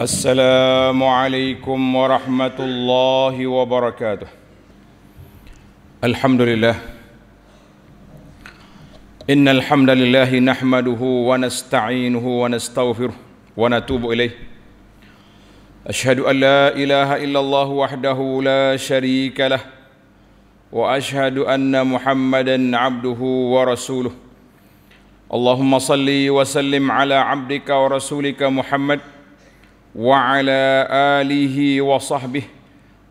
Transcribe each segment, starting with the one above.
السلام عليكم ورحمة الله وبركاته الحمد لله إن الحمد لله نحمده ونستعينه ونستغفره ونتوب إليه أشهد أن لا إله إلا الله وحده لا شريك له وأشهد أن محمدًا عبده ورسوله اللهم صل وسلم على عبدك ورسولك محمد وعلى آله وصحبه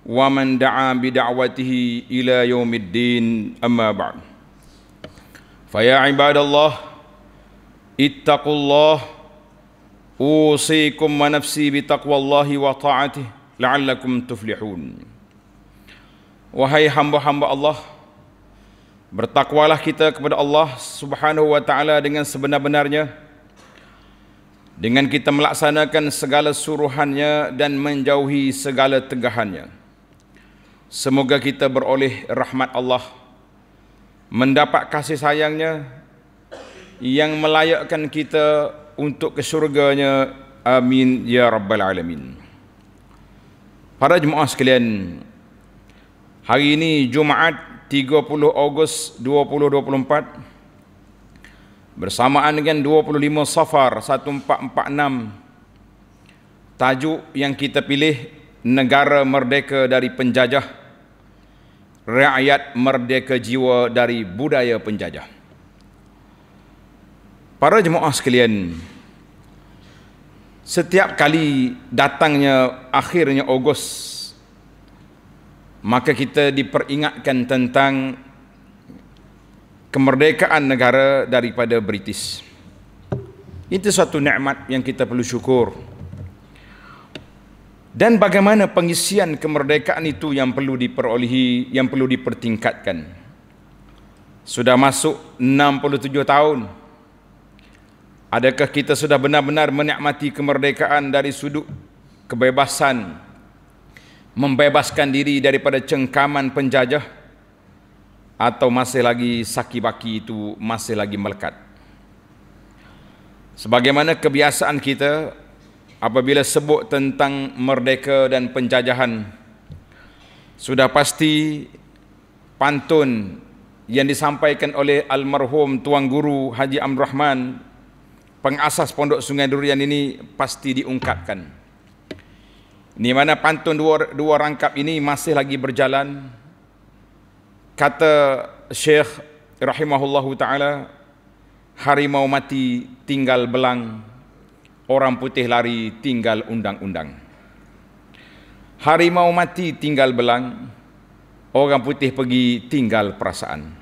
ومن دعا بدعوته إلى يوم الدين أما بعد فيا عباد الله اتقوا الله أوصيكم ونفسي بتقوى الله وطاعته لعلكم تفلحون وهي حمب حمب الله Bertakwalah kita kepada Allah Subhanahu wa taala dengan sebenar-benarnya dengan kita melaksanakan segala suruhannya dan menjauhi segala tegahannya. Semoga kita beroleh rahmat Allah, mendapat kasih sayangnya yang melayakkan kita untuk ke syurganya. Amin ya Rabbal Alamin. Para jemaah sekalian, hari ini Jumaat 30 Ogos 2024, bersamaan dengan 25 Safar 1446 tajuk yang kita pilih negara merdeka dari penjajah rakyat merdeka jiwa dari budaya penjajah para jemaah sekalian setiap kali datangnya akhirnya Ogos maka kita diperingatkan tentang kemerdekaan negara daripada British. Itu satu nikmat yang kita perlu syukur. Dan bagaimana pengisian kemerdekaan itu yang perlu diperolehi, yang perlu dipertingkatkan. Sudah masuk 67 tahun. Adakah kita sudah benar-benar menikmati kemerdekaan dari sudut kebebasan membebaskan diri daripada cengkaman penjajah? atau masih lagi saki-baki itu masih lagi melekat. Sebagaimana kebiasaan kita apabila sebut tentang merdeka dan penjajahan, sudah pasti pantun yang disampaikan oleh almarhum Tuan Guru Haji Amr Rahman, pengasas Pondok Sungai Durian ini pasti diungkapkan. Di mana pantun dua, dua rangkap ini masih lagi berjalan berjalan, kata Syekh Rahimahullah taala harimau mati tinggal belang orang putih lari tinggal undang-undang harimau mati tinggal belang orang putih pergi tinggal perasaan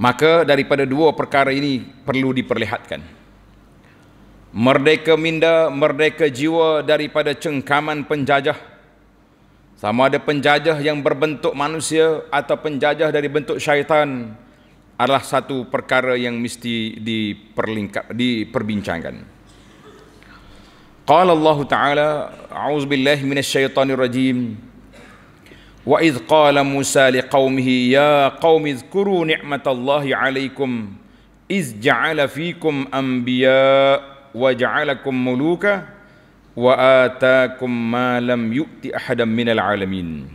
maka daripada dua perkara ini perlu diperlihatkan merdeka minda merdeka jiwa daripada cengkaman penjajah sama ada penjajah yang berbentuk manusia atau penjajah dari bentuk syaitan adalah satu perkara yang mesti diperlingkap diperbincangkan. Qala Allah Ta'ala A'udzu billahi minasyaitonir rajim. Wa idz qala Musa liqaumihi ya qaumi dzkuru ni'matallahi 'alaikum idz ja'ala fiikum anbiya wa ja'alakum muluka wa atakum ma lam yu'ti ahadan minal alamin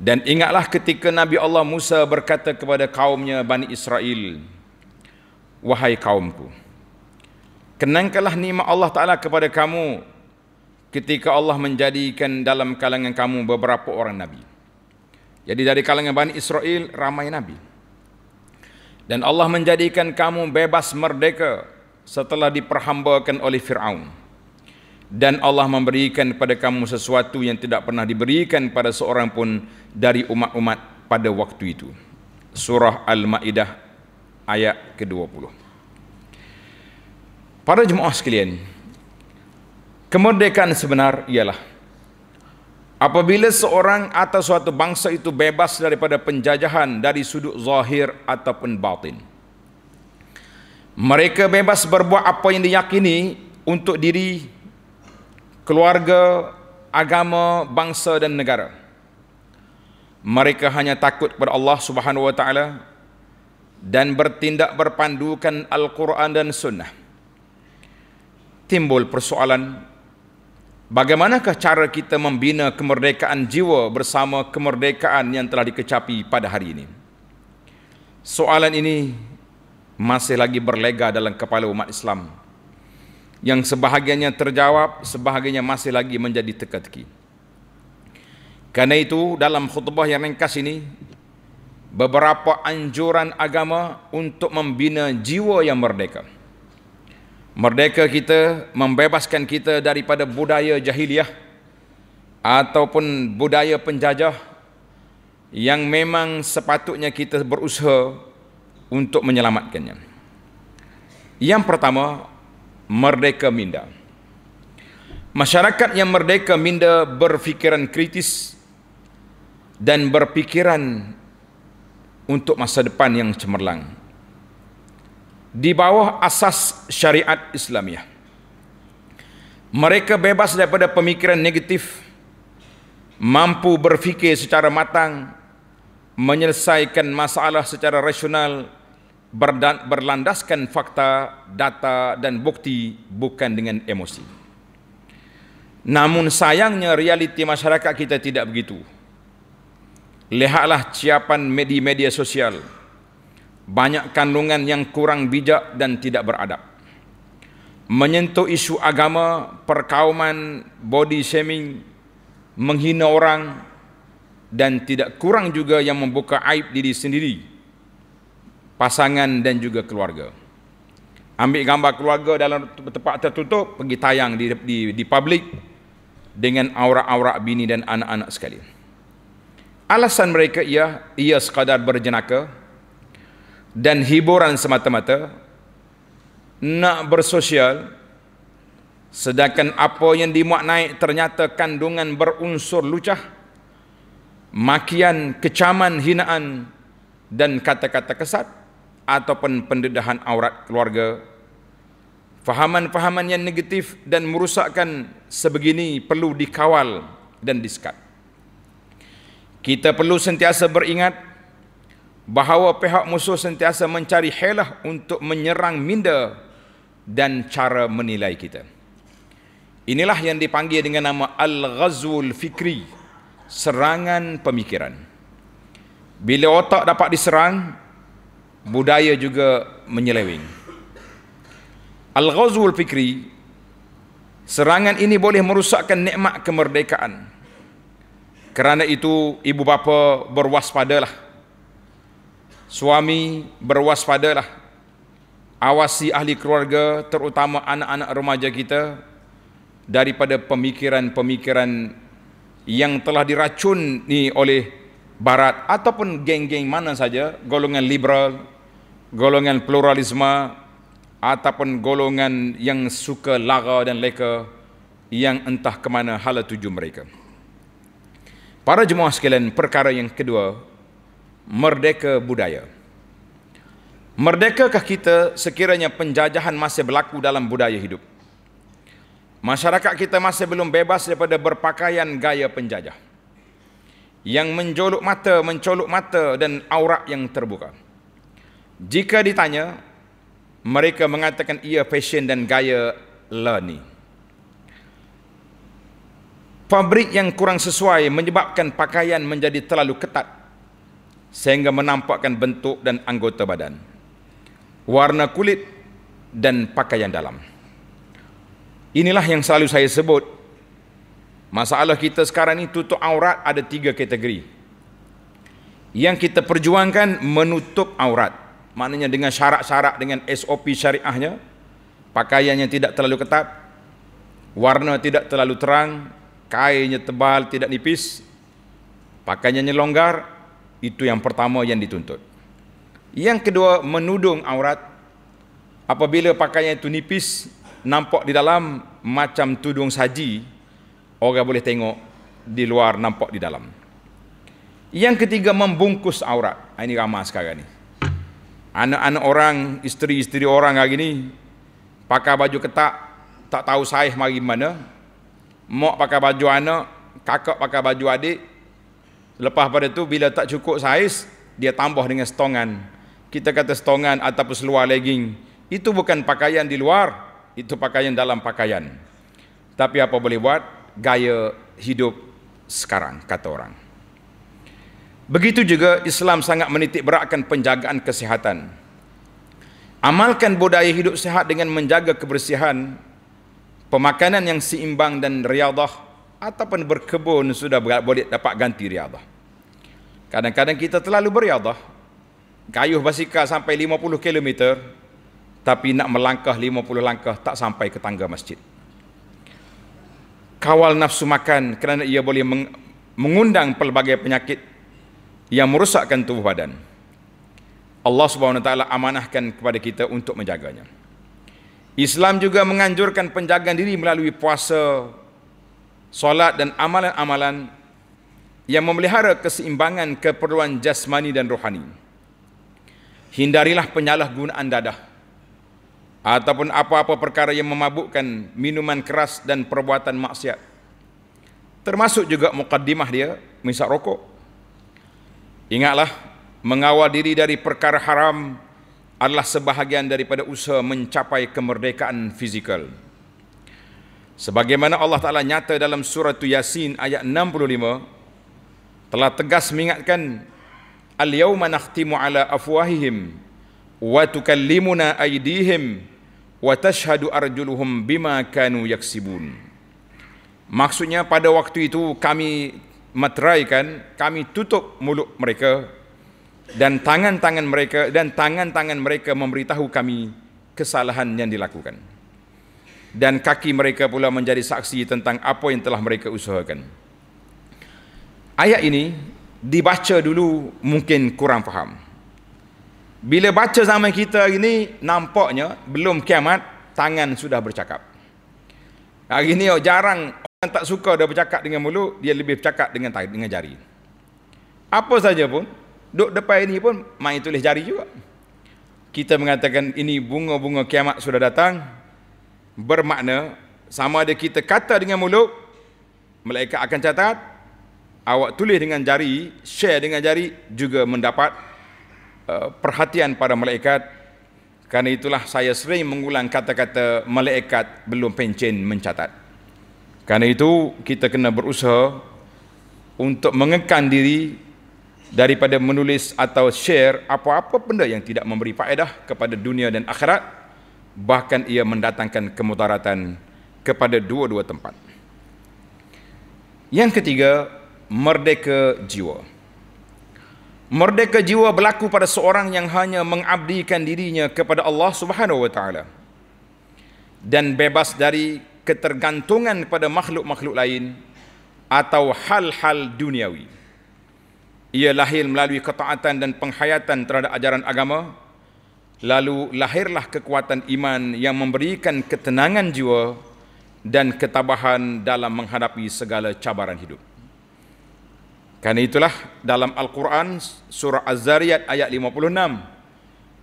dan ingatlah ketika Nabi Allah Musa berkata kepada kaumnya Bani Israel wahai kaumku kenangkanlah nikmat Allah Taala kepada kamu ketika Allah menjadikan dalam kalangan kamu beberapa orang nabi jadi dari kalangan Bani Israel ramai nabi dan Allah menjadikan kamu bebas merdeka setelah diperhambakan oleh Firaun dan Allah memberikan kepada kamu sesuatu yang tidak pernah diberikan pada seorang pun dari umat-umat pada waktu itu. Surah Al-Maidah ayat ke-20. Para jemaah sekalian, kemerdekaan sebenar ialah apabila seorang atau suatu bangsa itu bebas daripada penjajahan dari sudut zahir ataupun batin. Mereka bebas berbuat apa yang diyakini untuk diri keluarga, agama, bangsa dan negara. Mereka hanya takut kepada Allah Subhanahu wa taala dan bertindak berpandukan Al-Quran dan Sunnah. Timbul persoalan, bagaimanakah cara kita membina kemerdekaan jiwa bersama kemerdekaan yang telah dikecapi pada hari ini? Soalan ini masih lagi berlega dalam kepala umat Islam yang sebahagiannya terjawab, sebahagiannya masih lagi menjadi teka-teki. Karena itu dalam khutbah yang ringkas ini, beberapa anjuran agama untuk membina jiwa yang merdeka. Merdeka kita membebaskan kita daripada budaya jahiliah ataupun budaya penjajah yang memang sepatutnya kita berusaha untuk menyelamatkannya. Yang pertama, merdeka minda. Masyarakat yang merdeka minda berfikiran kritis dan berfikiran untuk masa depan yang cemerlang. Di bawah asas syariat Islamiah. Mereka bebas daripada pemikiran negatif, mampu berfikir secara matang, menyelesaikan masalah secara rasional berlandaskan fakta, data dan bukti bukan dengan emosi. Namun sayangnya realiti masyarakat kita tidak begitu. Lihatlah ciapan media-media sosial. Banyak kandungan yang kurang bijak dan tidak beradab. Menyentuh isu agama, perkauman, body shaming, menghina orang dan tidak kurang juga yang membuka aib diri sendiri pasangan dan juga keluarga. Ambil gambar keluarga dalam tempat tertutup, pergi tayang di, di, di publik dengan aurat-aurat bini dan anak-anak sekalian. Alasan mereka ia, ia sekadar berjenaka dan hiburan semata-mata nak bersosial sedangkan apa yang dimuat naik ternyata kandungan berunsur lucah makian, kecaman, hinaan dan kata-kata kesat ataupun pendedahan aurat keluarga. Fahaman-fahaman yang negatif dan merusakkan sebegini perlu dikawal dan disekat. Kita perlu sentiasa beringat bahawa pihak musuh sentiasa mencari helah untuk menyerang minda dan cara menilai kita. Inilah yang dipanggil dengan nama Al-Ghazul Fikri, serangan pemikiran. Bila otak dapat diserang, budaya juga menyeleweng Al-Ghazul Fikri serangan ini boleh merusakkan nikmat kemerdekaan kerana itu ibu bapa berwaspadalah suami berwaspadalah awasi ahli keluarga terutama anak-anak remaja kita daripada pemikiran-pemikiran yang telah diracun ni oleh barat ataupun geng-geng mana saja golongan liberal golongan pluralisme ataupun golongan yang suka lara dan leka yang entah ke mana hala tuju mereka. Para jemaah sekalian, perkara yang kedua, merdeka budaya. Merdekakah kita sekiranya penjajahan masih berlaku dalam budaya hidup? Masyarakat kita masih belum bebas daripada berpakaian gaya penjajah yang menjolok mata, mencolok mata dan aurat yang terbuka. Jika ditanya, mereka mengatakan ia fashion dan gaya Lani. Pabrik yang kurang sesuai menyebabkan pakaian menjadi terlalu ketat sehingga menampakkan bentuk dan anggota badan. Warna kulit dan pakaian dalam. Inilah yang selalu saya sebut. Masalah kita sekarang ini tutup aurat ada tiga kategori. Yang kita perjuangkan menutup aurat maknanya dengan syarat-syarat dengan SOP syariahnya pakaiannya tidak terlalu ketat warna tidak terlalu terang kainnya tebal tidak nipis pakaiannya longgar itu yang pertama yang dituntut yang kedua menudung aurat apabila pakaian itu nipis nampak di dalam macam tudung saji orang boleh tengok di luar nampak di dalam yang ketiga membungkus aurat ah, ini ramah sekarang ni anak-anak orang, isteri-isteri orang hari ni pakai baju ketak tak tahu saih mari mana. Mak pakai baju anak, kakak pakai baju adik. Lepas pada tu bila tak cukup saiz, dia tambah dengan setongan. Kita kata setongan ataupun seluar legging. Itu bukan pakaian di luar, itu pakaian dalam pakaian. Tapi apa boleh buat, gaya hidup sekarang, kata orang. Begitu juga Islam sangat menitik beratkan penjagaan kesihatan. Amalkan budaya hidup sehat dengan menjaga kebersihan, pemakanan yang seimbang dan riadah ataupun berkebun sudah boleh dapat ganti riadah. Kadang-kadang kita terlalu beriadah, kayuh basikal sampai 50 km tapi nak melangkah 50 langkah tak sampai ke tangga masjid. Kawal nafsu makan kerana ia boleh mengundang pelbagai penyakit yang merosakkan tubuh badan. Allah Subhanahu Wa Taala amanahkan kepada kita untuk menjaganya. Islam juga menganjurkan penjagaan diri melalui puasa, solat dan amalan-amalan yang memelihara keseimbangan keperluan jasmani dan rohani. Hindarilah penyalahgunaan dadah ataupun apa-apa perkara yang memabukkan minuman keras dan perbuatan maksiat. Termasuk juga mukaddimah dia, misal rokok. Ingatlah, mengawal diri dari perkara haram adalah sebahagian daripada usaha mencapai kemerdekaan fizikal. Sebagaimana Allah Ta'ala nyata dalam surah tu Yasin ayat 65, telah tegas mengingatkan, Al-yawma nakhtimu ala afwahihim, wa tukallimuna aidihim, wa tashhadu arjuluhum bima kanu yaksibun. Maksudnya pada waktu itu kami meteraikan kami tutup mulut mereka dan tangan-tangan mereka dan tangan-tangan mereka memberitahu kami kesalahan yang dilakukan dan kaki mereka pula menjadi saksi tentang apa yang telah mereka usahakan ayat ini dibaca dulu mungkin kurang faham bila baca zaman kita ini nampaknya belum kiamat tangan sudah bercakap hari ini oh, jarang yang tak suka dia bercakap dengan mulut, dia lebih bercakap dengan tangan dengan jari. Apa saja pun, duduk depan ini pun main tulis jari juga. Kita mengatakan ini bunga-bunga kiamat sudah datang. Bermakna sama ada kita kata dengan mulut, malaikat akan catat. Awak tulis dengan jari, share dengan jari juga mendapat uh, perhatian pada malaikat. Karena itulah saya sering mengulang kata-kata malaikat belum pencen mencatat. Karena itu kita kena berusaha untuk mengekang diri daripada menulis atau share apa-apa benda yang tidak memberi faedah kepada dunia dan akhirat bahkan ia mendatangkan kemudaratan kepada dua-dua tempat. Yang ketiga, merdeka jiwa. Merdeka jiwa berlaku pada seorang yang hanya mengabdikan dirinya kepada Allah Subhanahu wa taala dan bebas dari ketergantungan kepada makhluk-makhluk lain atau hal-hal duniawi. Ia lahir melalui ketaatan dan penghayatan terhadap ajaran agama, lalu lahirlah kekuatan iman yang memberikan ketenangan jiwa dan ketabahan dalam menghadapi segala cabaran hidup. Karena itulah dalam Al-Quran surah Az-Zariyat ayat 56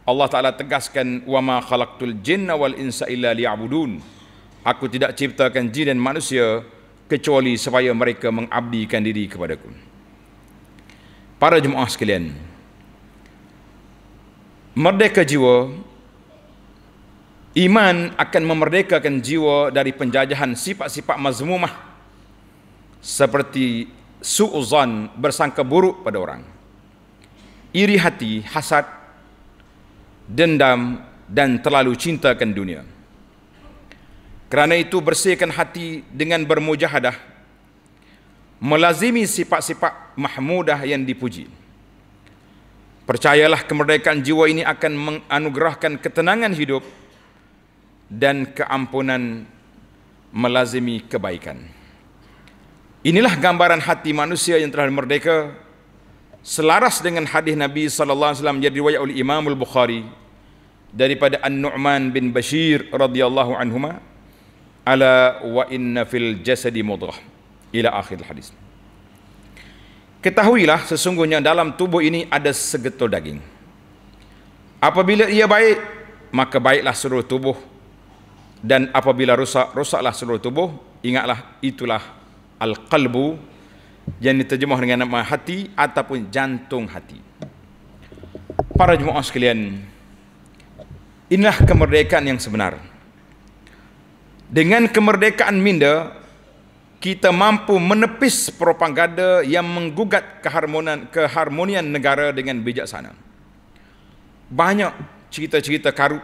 Allah Ta'ala tegaskan وَمَا jinna wal وَالْإِنْسَ إِلَّا لِيَعْبُدُونَ aku tidak ciptakan jin dan manusia kecuali supaya mereka mengabdikan diri kepadaku. Para jemaah sekalian, merdeka jiwa, iman akan memerdekakan jiwa dari penjajahan sifat-sifat mazmumah seperti su'uzan bersangka buruk pada orang. Iri hati, hasad, dendam dan terlalu cintakan dunia. Kerana itu bersihkan hati dengan bermujahadah melazimi sifat-sifat mahmudah yang dipuji. Percayalah kemerdekaan jiwa ini akan menganugerahkan ketenangan hidup dan keampunan melazimi kebaikan. Inilah gambaran hati manusia yang telah merdeka selaras dengan hadis Nabi sallallahu alaihi wasallam yang diriwayatkan oleh Imam Al-Bukhari daripada An-Nu'man bin Bashir radhiyallahu anhuma ala wa inna fil jasadi mudghah ila akhir hadis ketahuilah sesungguhnya dalam tubuh ini ada segetul daging apabila ia baik maka baiklah seluruh tubuh dan apabila rusak rusaklah seluruh tubuh ingatlah itulah al qalbu yang diterjemah dengan nama hati ataupun jantung hati para jemaah sekalian inilah kemerdekaan yang sebenar. Dengan kemerdekaan minda, kita mampu menepis propaganda yang menggugat keharmonian, keharmonian negara dengan bijaksana. Banyak cerita-cerita karut,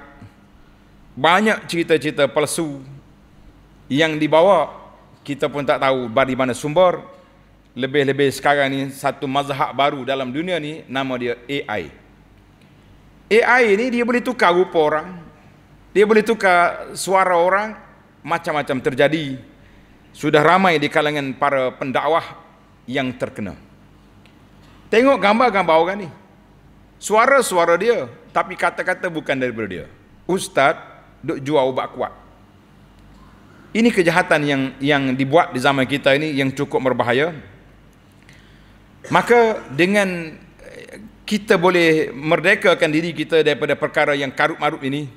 banyak cerita-cerita palsu yang dibawa kita pun tak tahu dari mana sumber. Lebih-lebih sekarang ni satu mazhab baru dalam dunia ni nama dia AI. AI ni dia boleh tukar rupa orang. Dia boleh tukar suara orang, macam-macam terjadi sudah ramai di kalangan para pendakwah yang terkena tengok gambar-gambar orang ni suara-suara dia tapi kata-kata bukan daripada dia ustaz duk jual ubat kuat ini kejahatan yang yang dibuat di zaman kita ini yang cukup berbahaya maka dengan eh, kita boleh merdekakan diri kita daripada perkara yang karut-marut ini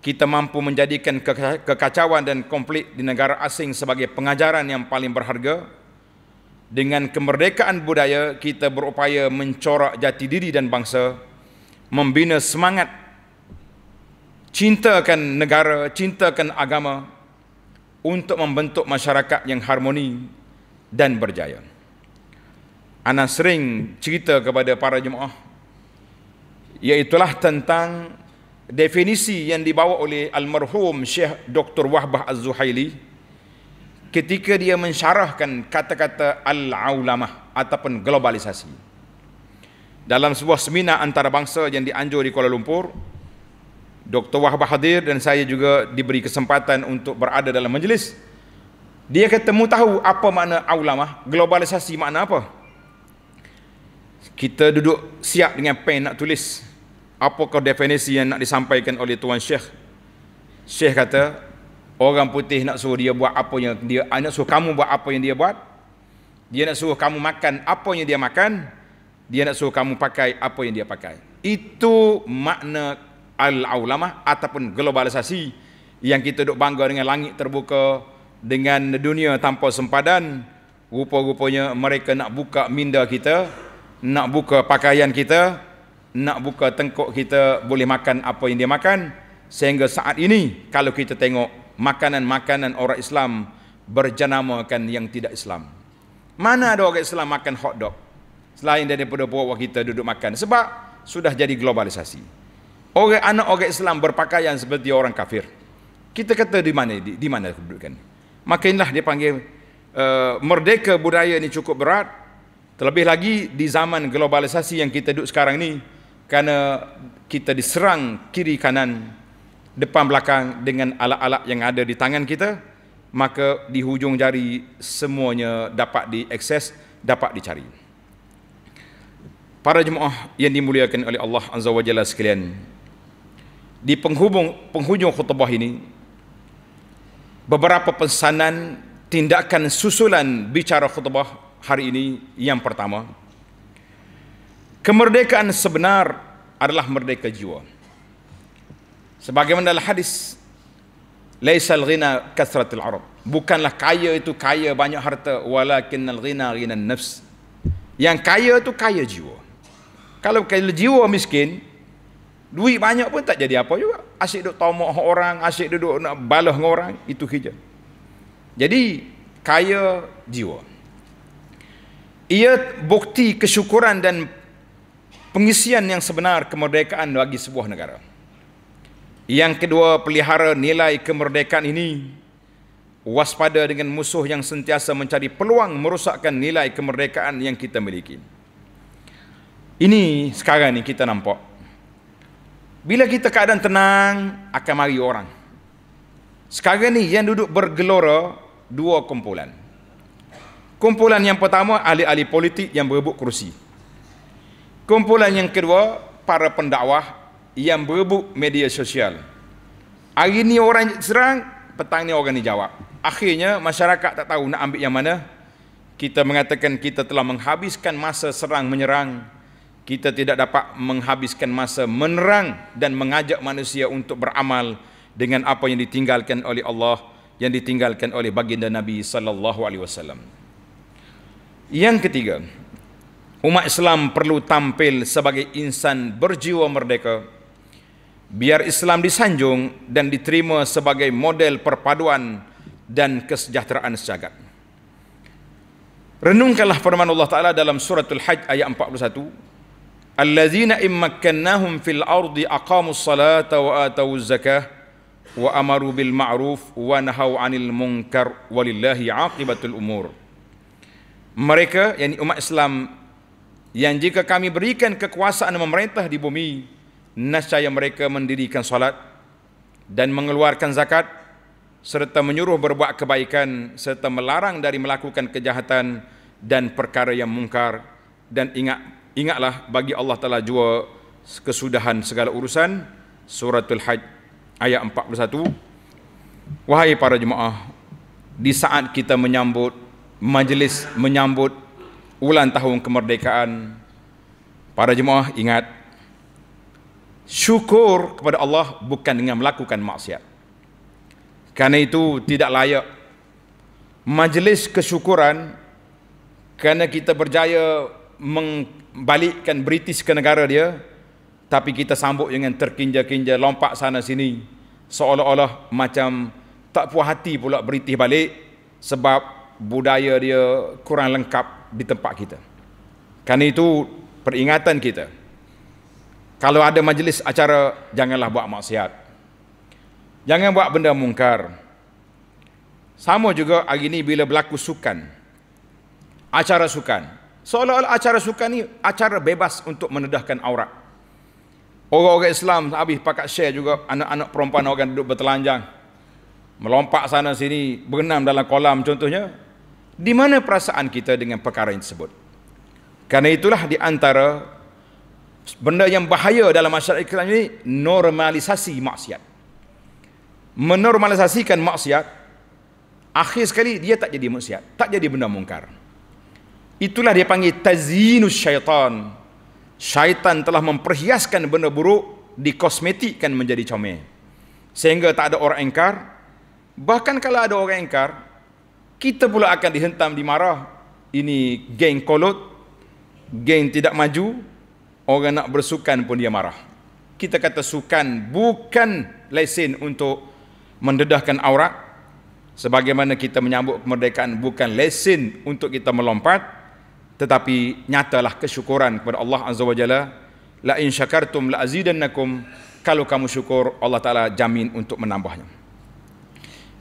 kita mampu menjadikan kekacauan dan konflik di negara asing sebagai pengajaran yang paling berharga. Dengan kemerdekaan budaya, kita berupaya mencorak jati diri dan bangsa, membina semangat, cintakan negara, cintakan agama untuk membentuk masyarakat yang harmoni dan berjaya. Ana sering cerita kepada para jemaah, iaitulah tentang definisi yang dibawa oleh almarhum Syekh Dr. Wahbah Az-Zuhaili ketika dia mensyarahkan kata-kata al-aulamah ataupun globalisasi. Dalam sebuah seminar antarabangsa yang dianjur di Kuala Lumpur, Dr. Wahbah hadir dan saya juga diberi kesempatan untuk berada dalam majlis. Dia kata tahu apa makna aulamah, globalisasi makna apa. Kita duduk siap dengan pen nak tulis apakah definisi yang nak disampaikan oleh Tuan Syekh? Syekh kata, orang putih nak suruh dia buat apa yang dia, ah, nak suruh kamu buat apa yang dia buat. Dia nak suruh kamu makan apa yang dia makan. Dia nak suruh kamu pakai apa yang dia pakai. Itu makna al-aulama ataupun globalisasi yang kita duk bangga dengan langit terbuka, dengan dunia tanpa sempadan. Rupa-rupanya mereka nak buka minda kita, nak buka pakaian kita, nak buka tengkuk kita boleh makan apa yang dia makan sehingga saat ini kalau kita tengok makanan-makanan orang Islam berjenamakan yang tidak Islam mana ada orang Islam makan hot dog selain daripada puak-puak kita duduk makan sebab sudah jadi globalisasi orang anak orang Islam berpakaian seperti orang kafir kita kata di mana di, di mana kedudukan makinlah dia panggil uh, merdeka budaya ini cukup berat terlebih lagi di zaman globalisasi yang kita duduk sekarang ni kerana kita diserang kiri kanan depan belakang dengan alat-alat yang ada di tangan kita maka di hujung jari semuanya dapat diakses dapat dicari para jemaah yang dimuliakan oleh Allah azza wajalla sekalian di penghubung penghujung khutbah ini beberapa pesanan tindakan susulan bicara khutbah hari ini yang pertama Kemerdekaan sebenar adalah merdeka jiwa. Sebagaimana dalam hadis, "Laisa ghina kathratul 'arab." Bukanlah kaya itu kaya banyak harta, walakin al-ghina ghina nafs Yang kaya itu kaya jiwa. Kalau kaya jiwa miskin, duit banyak pun tak jadi apa juga. Asyik duk tomok orang, asyik duduk nak balah dengan orang, itu hijau. Jadi, kaya jiwa. Ia bukti kesyukuran dan pengisian yang sebenar kemerdekaan bagi sebuah negara. Yang kedua, pelihara nilai kemerdekaan ini waspada dengan musuh yang sentiasa mencari peluang merosakkan nilai kemerdekaan yang kita miliki. Ini sekarang ni kita nampak. Bila kita keadaan tenang, akan mari orang. Sekarang ni yang duduk bergelora dua kumpulan. Kumpulan yang pertama ahli-ahli politik yang berebut kerusi. Kumpulan yang kedua, para pendakwah yang berebut media sosial. Hari ni orang serang, petang ni orang ni jawab. Akhirnya masyarakat tak tahu nak ambil yang mana. Kita mengatakan kita telah menghabiskan masa serang menyerang. Kita tidak dapat menghabiskan masa menerang dan mengajak manusia untuk beramal dengan apa yang ditinggalkan oleh Allah, yang ditinggalkan oleh baginda Nabi sallallahu alaihi wasallam. Yang ketiga, Umat Islam perlu tampil sebagai insan berjiwa merdeka biar Islam disanjung dan diterima sebagai model perpaduan dan kesejahteraan sejagat. Renungkanlah firman Allah Taala dalam suratul Hajj ayat 41. "Al-ladin Allazina immakkannahum fil ardi aqamu salata wa atawuz zakah wa amaru bil ma'ruf wa nahau 'anil munkar walillahi 'aqibatul umur. Mereka yakni umat Islam yang jika kami berikan kekuasaan memerintah di bumi nascaya mereka mendirikan salat dan mengeluarkan zakat serta menyuruh berbuat kebaikan serta melarang dari melakukan kejahatan dan perkara yang mungkar dan ingat ingatlah bagi Allah Taala jua kesudahan segala urusan suratul hajj ayat 41 wahai para jemaah di saat kita menyambut majlis menyambut ulang tahun kemerdekaan para jemaah ingat syukur kepada Allah bukan dengan melakukan maksiat kerana itu tidak layak majlis kesyukuran kerana kita berjaya membalikkan British ke negara dia tapi kita sambut dengan terkinja-kinja lompat sana sini seolah-olah macam tak puas hati pula British balik sebab budaya dia kurang lengkap di tempat kita. Karena itu peringatan kita. Kalau ada majlis acara, janganlah buat maksiat. Jangan buat benda mungkar. Sama juga hari ini bila berlaku sukan. Acara sukan. Seolah-olah acara sukan ni acara bebas untuk menedahkan aurat. Orang-orang Islam habis pakat share juga anak-anak perempuan orang duduk bertelanjang. Melompat sana sini, berenam dalam kolam contohnya, di mana perasaan kita dengan perkara yang tersebut? Karena itulah di antara benda yang bahaya dalam masyarakat Islam ini normalisasi maksiat. Menormalisasikan maksiat akhir sekali dia tak jadi maksiat, tak jadi benda mungkar. Itulah dia panggil tazinus syaitan. Syaitan telah memperhiaskan benda buruk dikosmetikkan menjadi comel. Sehingga tak ada orang engkar. Bahkan kalau ada orang engkar, kita pula akan dihentam dimarah ini geng kolot geng tidak maju orang nak bersukan pun dia marah kita kata sukan bukan lesen untuk mendedahkan aurat sebagaimana kita menyambut kemerdekaan bukan lesen untuk kita melompat tetapi nyatalah kesyukuran kepada Allah Azza wa Jalla la in syakartum la azidannakum kalau kamu syukur Allah Taala jamin untuk menambahnya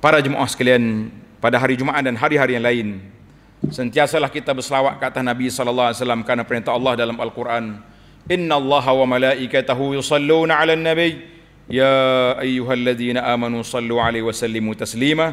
para jemaah sekalian pada hari Jumaat dan hari-hari yang lain. Sentiasalah kita berselawat kata Nabi sallallahu alaihi wasallam karena perintah Allah dalam Al-Quran. Inna Allah wa malaikatahu yusalluna ala nabi Ya ayyuhalladzina amanu sallu alaihi wa sallimu taslima